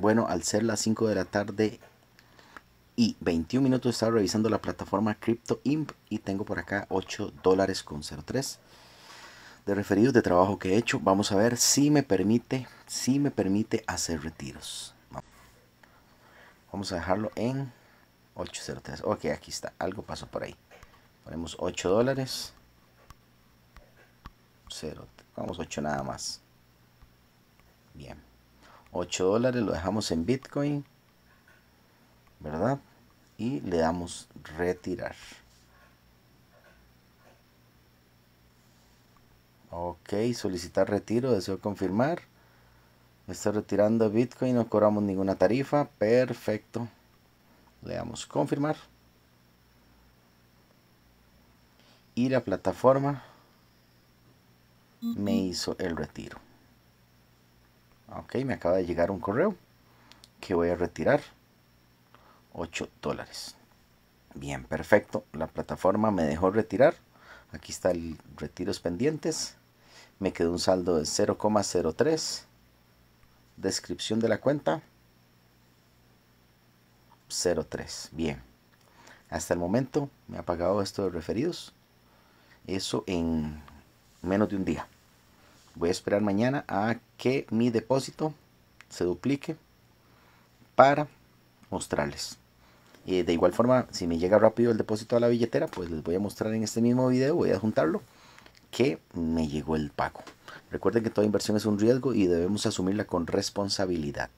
Bueno, al ser las 5 de la tarde y 21 minutos estaba revisando la plataforma CryptoImp y tengo por acá 8 dólares con 03 de referidos de trabajo que he hecho. Vamos a ver si me permite, si me permite hacer retiros. Vamos a dejarlo en 803. Ok, aquí está. Algo pasó por ahí. Ponemos 8 dólares. 0. Vamos 8 nada más. Bien. 8 dólares lo dejamos en Bitcoin, ¿verdad? Y le damos retirar. Ok, solicitar retiro, deseo confirmar. Está retirando Bitcoin, no cobramos ninguna tarifa. Perfecto. Le damos confirmar. Y la plataforma me hizo el retiro. Ok, me acaba de llegar un correo que voy a retirar 8 dólares. Bien, perfecto. La plataforma me dejó retirar. Aquí está el retiros pendientes. Me quedó un saldo de 0,03. Descripción de la cuenta. 03. Bien. Hasta el momento me ha pagado esto de referidos. Eso en menos de un día voy a esperar mañana a que mi depósito se duplique para mostrarles. Y de igual forma, si me llega rápido el depósito a la billetera, pues les voy a mostrar en este mismo video, voy a juntarlo, que me llegó el pago. Recuerden que toda inversión es un riesgo y debemos asumirla con responsabilidad.